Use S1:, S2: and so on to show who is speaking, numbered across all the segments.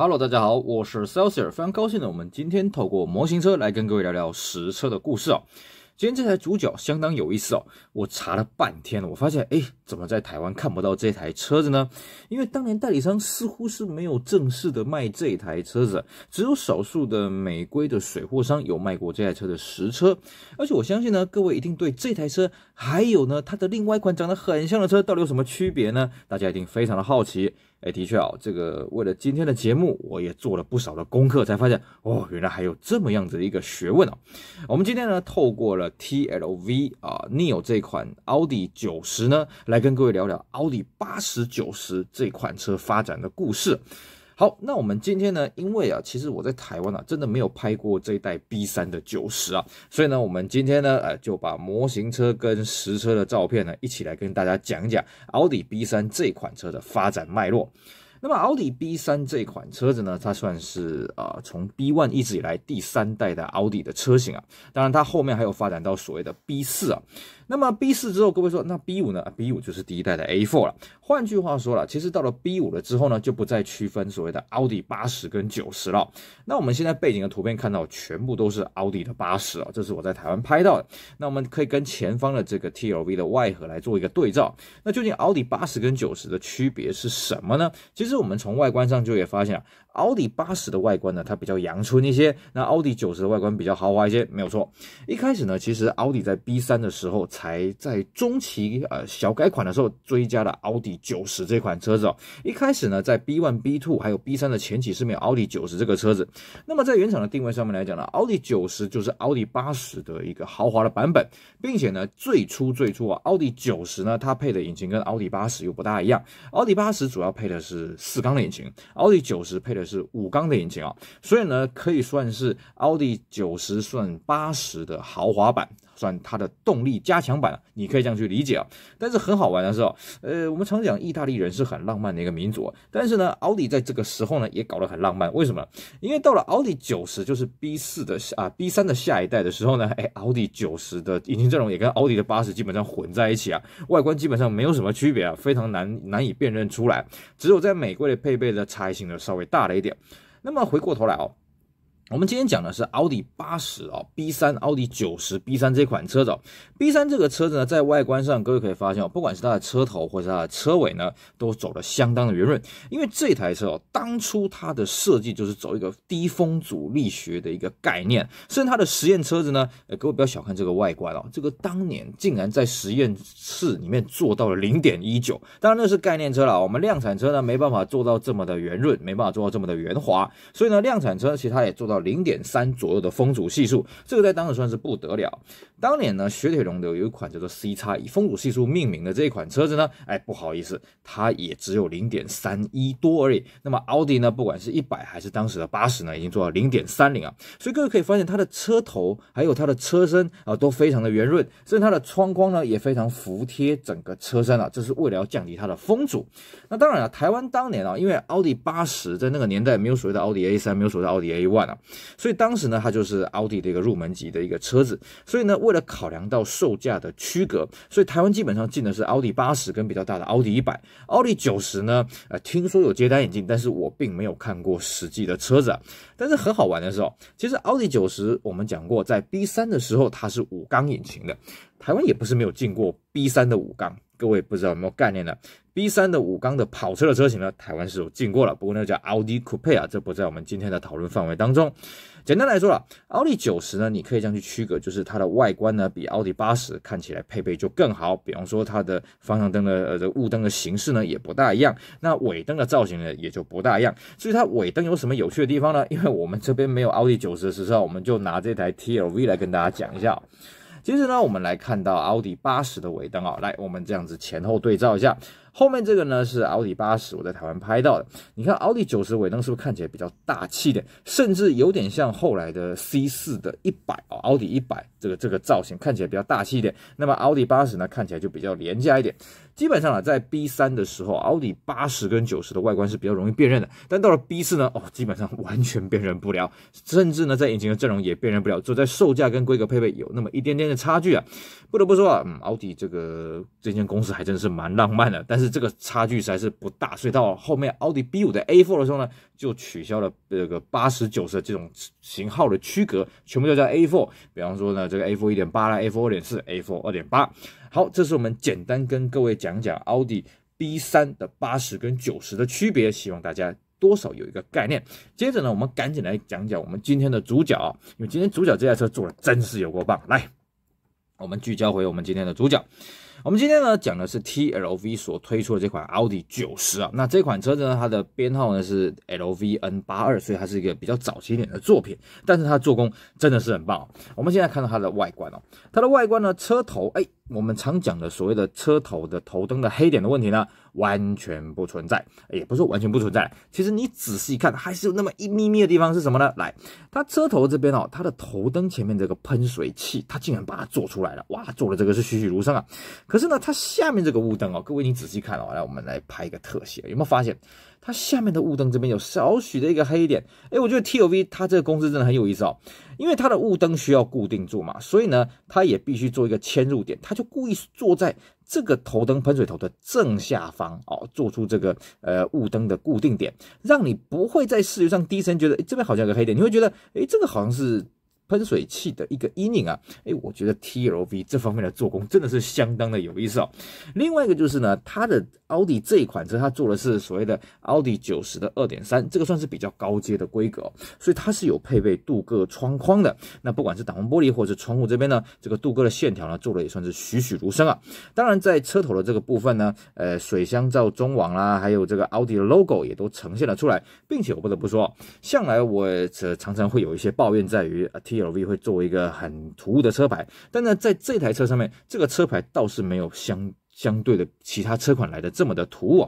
S1: Hello，大家好，我是 Celsius，非常高兴呢。我们今天透过模型车来跟各位聊聊实车的故事啊。今天这台主角相当有意思哦。我查了半天我发现，哎，怎么在台湾看不到这台车子呢？因为当年代理商似乎是没有正式的卖这台车子，只有少数的美规的水货商有卖过这台车的实车。而且我相信呢，各位一定对这台车，还有呢它的另外一款长得很像的车，到底有什么区别呢？大家一定非常的好奇。哎，的确啊，这个为了今天的节目，我也做了不少的功课，才发现哦，原来还有这么样子的一个学问哦。我们今天呢，透过了 T L V 啊，Neil 这款奥迪九十呢，来跟各位聊聊奥迪八十九十这款车发展的故事。好，那我们今天呢？因为啊，其实我在台湾啊，真的没有拍过这一代 B 三的九十啊，所以呢，我们今天呢，呃，就把模型车跟实车的照片呢，一起来跟大家讲一讲奥迪 B 三这款车的发展脉络。那么奥迪 B 三这款车子呢，它算是呃从 B one 一直以来第三代的奥迪的车型啊，当然它后面还有发展到所谓的 B 四啊。那么 B 四之后，各位说那 B 五呢？B 五就是第一代的 A four 了。换句话说了，其实到了 B 五了之后呢，就不再区分所谓的奥迪八十跟九十了。那我们现在背景的图片看到全部都是奥迪的八十啊，这是我在台湾拍到的。那我们可以跟前方的这个 T L V 的外盒来做一个对照。那究竟奥迪八十跟九十的区别是什么呢？其实。其实我们从外观上就也发现了。奥迪八十的外观呢，它比较阳春一些；那奥迪九十的外观比较豪华一些，没有错。一开始呢，其实奥迪在 B 三的时候，才在中期呃小改款的时候追加了奥迪九十这款车子哦。一开始呢，在 B one、B two 还有 B 三的前期是没有奥迪九十这个车子。那么在原厂的定位上面来讲呢，奥迪九十就是奥迪八十的一个豪华的版本，并且呢，最初最初啊，奥迪九十呢，它配的引擎跟奥迪八十又不大一样。奥迪八十主要配的是四缸的引擎，奥迪九十配的。是五缸的引擎啊，所以呢，可以算是奥迪九十算八十的豪华版，算它的动力加强版，你可以这样去理解啊。但是很好玩的是哦，呃，我们常讲意大利人是很浪漫的一个民族但是呢，奥迪在这个时候呢也搞得很浪漫。为什么？因为到了奥迪九十就是 B 四的啊，B 三的下一代的时候呢，哎，奥迪九十的引擎阵容也跟奥迪的八十基本上混在一起啊，外观基本上没有什么区别啊，非常难难以辨认出来。只有在美国的配备的差异性呢稍微大。雷点，那么回过头来哦。我们今天讲的是奥迪八十啊，B 三奥迪九十 B 三这款车子。b 三这个车子呢，在外观上各位可以发现哦，不管是它的车头或者是它的车尾呢，都走的相当的圆润。因为这台车哦，当初它的设计就是走一个低风阻力学的一个概念，甚至它的实验车子呢，呃，各位不要小看这个外观哦，这个当年竟然在实验室里面做到了零点一九。当然那是概念车了，我们量产车呢没办法做到这么的圆润，没办法做到这么的圆滑，所以呢，量产车其实它也做到。零点三左右的风阻系数，这个在当时算是不得了。当年呢，雪铁龙的有一款叫做 C 叉以风阻系数命名的这一款车子呢，哎，不好意思，它也只有零点三一多而已。那么奥迪呢，不管是一百还是当时的八十呢，已经做到零点三零啊。所以各位可以发现，它的车头还有它的车身啊，都非常的圆润，所以它的窗框呢也非常服帖整个车身啊，这是为了要降低它的风阻。那当然啊，台湾当年啊，因为奥迪八十在那个年代没有所谓的奥迪 A 三，没有所谓的奥迪 A one 啊，所以当时呢，它就是奥迪的一个入门级的一个车子，所以呢。为了考量到售价的区隔，所以台湾基本上进的是奥迪八十跟比较大的奥迪一百。奥迪九十呢？呃，听说有接单引进，但是我并没有看过实际的车子。但是很好玩的是哦，其实奥迪九十我们讲过，在 B 三的时候它是五缸引擎的，台湾也不是没有进过 B 三的五缸。各位不知道有没有概念呢 b 三的五缸的跑车的车型呢，台湾是有进过了。不过那叫奥迪 Coupe 啊，这不在我们今天的讨论范围当中。简单来说了，奥迪九十呢，你可以这样去区隔，就是它的外观呢，比奥迪八十看起来配备就更好。比方说它的方向灯的呃雾灯的形式呢也不大一样，那尾灯的造型呢也就不大一样。所以它尾灯有什么有趣的地方呢？因为我们这边没有奥迪九十的时候，我们就拿这台 TLV 来跟大家讲一下。其实呢，我们来看到奥迪八十的尾灯啊，来，我们这样子前后对照一下。后面这个呢是奥迪八十，我在台湾拍到的。你看奥迪九十尾灯是不是看起来比较大气点，甚至有点像后来的 C 四的一百啊，奥迪一百这个这个造型看起来比较大气一点。那么奥迪八十呢，看起来就比较廉价一点。基本上啊，在 B 三的时候，奥迪八十跟九十的外观是比较容易辨认的，但到了 B 四呢，哦，基本上完全辨认不了，甚至呢，在引擎的阵容也辨认不了，就在售价跟规格配备有那么一点点的差距啊。不得不说啊，嗯，奥迪这个这间公司还真是蛮浪漫的，但是这个差距实在是不大。所以到后面奥迪 B 五的 a four 的时候呢，就取消了这个八十九十这种型号的区隔，全部都叫 a four。比方说呢，这个 a four 一点八啦 a four 二点四 a four 二点八。好，这是我们简单跟各位讲讲奥迪 B3 的八十跟九十的区别，希望大家多少有一个概念。接着呢，我们赶紧来讲讲我们今天的主角啊，因为今天主角这台车做的真是有够棒。来，我们聚焦回我们今天的主角。我们今天呢讲的是 T L V 所推出的这款奥迪九十啊，那这款车子呢它的编号呢是 L V N 八二，所以它是一个比较早期一点的作品，但是它做工真的是很棒哦。我们现在看到它的外观哦，它的外观呢车头哎，我们常讲的所谓的车头的头灯的黑点的问题呢完全不存在，也不是完全不存在，其实你仔细看还是有那么一咪咪的地方是什么呢？来，它车头这边哦，它的头灯前面这个喷水器，它竟然把它做出来了，哇，做的这个是栩栩如生啊。可是呢，它下面这个雾灯哦，各位你仔细看哦，来我们来拍一个特写，有没有发现它下面的雾灯这边有少许的一个黑点？哎，我觉得 T O V 它这个公司真的很有意思哦，因为它的雾灯需要固定住嘛，所以呢，它也必须做一个嵌入点，它就故意坐在这个头灯喷水头的正下方哦，做出这个呃雾灯的固定点，让你不会在视觉上第一眼觉得这边好像有个黑点，你会觉得哎，这个好像是。喷水器的一个阴影啊，哎，我觉得 T L V 这方面的做工真的是相当的有意思哦。另外一个就是呢，它的奥迪这一款车，它做的是所谓的奥迪九十的二点三，这个算是比较高阶的规格哦，所以它是有配备镀铬窗框的。那不管是挡风玻璃或者是窗户这边呢，这个镀铬的线条呢，做的也算是栩栩如生啊。当然，在车头的这个部分呢，呃，水箱罩、中网啦，还有这个奥迪的 logo 也都呈现了出来，并且我不得不说，向来我这常常会有一些抱怨在于 T。LV 会作为一个很突兀的车牌，但呢，在这台车上面，这个车牌倒是没有相。相对的其他车款来的这么的突兀，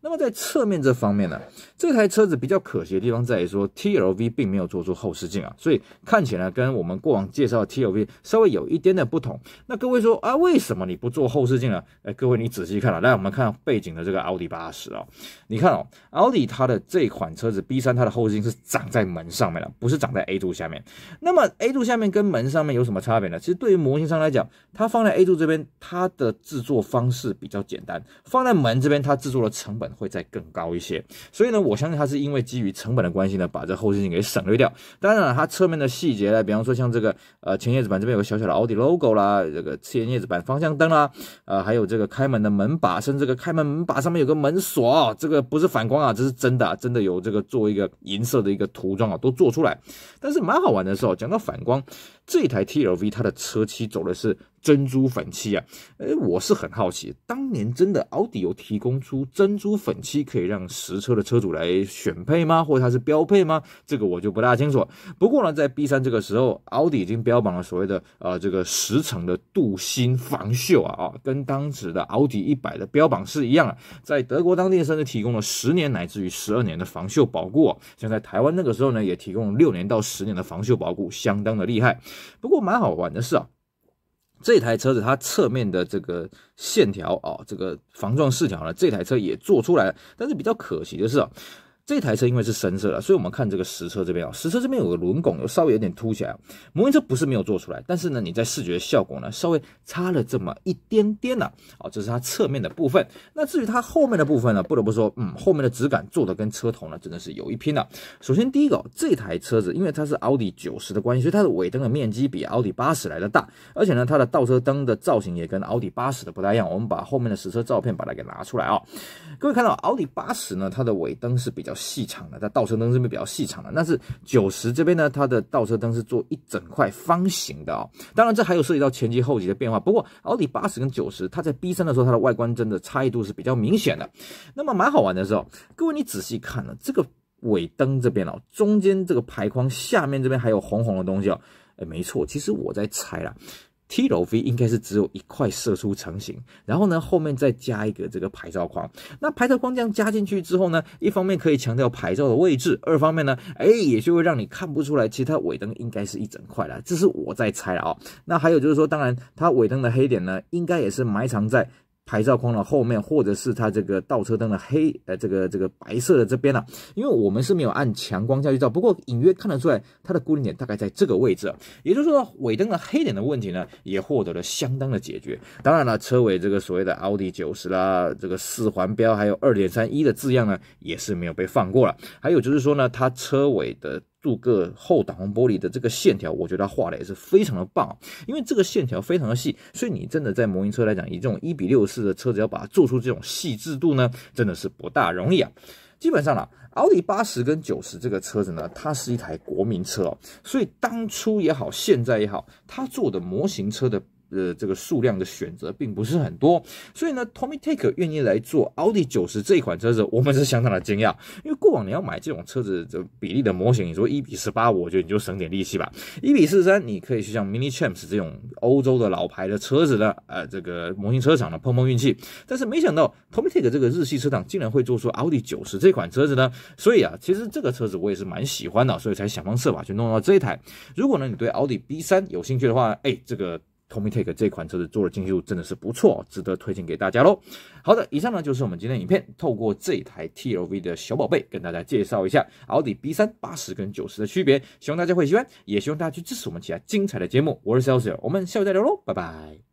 S1: 那么在侧面这方面呢，这台车子比较可惜的地方在于说，T L V 并没有做出后视镜啊，所以看起来跟我们过往介绍的 T L V 稍微有一点点不同。那各位说啊，为什么你不做后视镜呢？哎，各位你仔细看了，那我们看背景的这个奥迪八十啊，你看哦，奥迪它的这款车子 B 三它的后视镜是长在门上面的，不是长在 A 柱下面。那么 A 柱下面跟门上面有什么差别呢？其实对于模型上来讲，它放在 A 柱这边，它的制作方。是比较简单，放在门这边，它制作的成本会再更高一些。所以呢，我相信它是因为基于成本的关系呢，把这后视镜给省略掉。当然了，它侧面的细节呢，比方说像这个呃前叶子板这边有个小小的奥迪 logo 啦，这个侧叶子板方向灯啦，呃还有这个开门的门把，甚至这个开门门把上面有个门锁，这个不是反光啊，这是真的，啊，真的有这个做一个银色的一个涂装啊，都做出来。但是蛮好玩的是哦，讲到反光，这台 TLV 它的车漆走的是。珍珠粉漆啊，哎，我是很好奇，当年真的奥迪有提供出珍珠粉漆可以让实车的车主来选配吗？或者它是标配吗？这个我就不大清楚。不过呢，在 B 三这个时候，奥迪已经标榜了所谓的呃这个十层的镀锌防锈啊啊，跟当时的奥迪一百的标榜是一样啊，在德国当地甚至提供了十年乃至于十二年的防锈保护。像在台湾那个时候呢，也提供六年到十年的防锈保护，相当的厉害。不过蛮好玩的是啊。这台车子它侧面的这个线条啊，这个防撞饰条呢，这台车也做出来了，但是比较可惜的是啊。这台车因为是深色的，所以我们看这个实车这边啊，实车这边有个轮拱有稍微有点凸起来。模型车不是没有做出来，但是呢，你在视觉效果呢稍微差了这么一点点的啊。这是它侧面的部分。那至于它后面的部分呢，不得不说，嗯，后面的质感做的跟车头呢真的是有一拼的。首先第一个哦，这台车子因为它是奥迪九十的关系，所以它的尾灯的面积比奥迪八十来的大，而且呢，它的倒车灯的造型也跟奥迪八十的不太一样。我们把后面的实车照片把它给拿出来啊，各位看到奥迪八十呢，它的尾灯是比较。较细长的，它倒车灯这边比较细长的，但是九十这边呢，它的倒车灯是做一整块方形的啊。当然，这还有涉及到前级后级的变化。不过，奥迪八十跟九十，它在 B 三的时候，它的外观真的差异度是比较明显的。那么，蛮好玩的时候，各位你仔细看了这个尾灯这边哦，中间这个排框下面这边还有红红的东西哦。哎，没错，其实我在猜了。t l o v 应该是只有一块射出成型，然后呢，后面再加一个这个牌照框。那牌照框这样加进去之后呢，一方面可以强调牌照的位置，二方面呢，哎，也就会让你看不出来其他尾灯应该是一整块的。这是我在猜了啊。那还有就是说，当然它尾灯的黑点呢，应该也是埋藏在。牌照框的后面，或者是它这个倒车灯的黑呃，这个这个白色的这边了，因为我们是没有按强光下去照，不过隐约看得出来它的固定点大概在这个位置，也就是说尾灯的黑点的问题呢，也获得了相当的解决。当然了，车尾这个所谓的奥迪九十啦，这个四环标还有二点三一的字样呢，也是没有被放过了。还有就是说呢，它车尾的。镀铬后挡风玻璃的这个线条，我觉得它画的也是非常的棒，因为这个线条非常的细，所以你真的在模型车来讲，以这种一比六四的车子要把它做出这种细致度呢，真的是不大容易啊。基本上呢，奥迪八十跟九十这个车子呢，它是一台国民车哦，所以当初也好，现在也好，它做的模型车的。呃，这个数量的选择并不是很多，所以呢，Tommy Take 愿意来做奥迪九十这一款车子，我们是相当的惊讶。因为过往你要买这种车子的比例的模型，你说一比十八，我觉得你就省点力气吧。一比四十三，你可以去像 Mini Champs 这种欧洲的老牌的车子的呃这个模型车厂呢碰碰运气。但是没想到 Tommy Take 这个日系车厂竟然会做出奥迪九十这款车子呢。所以啊，其实这个车子我也是蛮喜欢的，所以才想方设法去弄到这一台。如果呢你对奥迪 B 三有兴趣的话，哎，这个。Tommy Take 这款车子做的精细度真的是不错，值得推荐给大家喽。好的，以上呢就是我们今天影片，透过这台 TLV 的小宝贝跟大家介绍一下奥迪 B3 八十跟九十的区别，希望大家会喜欢，也希望大家去支持我们其他精彩的节目。我是 c e l s i o 我们下期再聊喽，拜拜。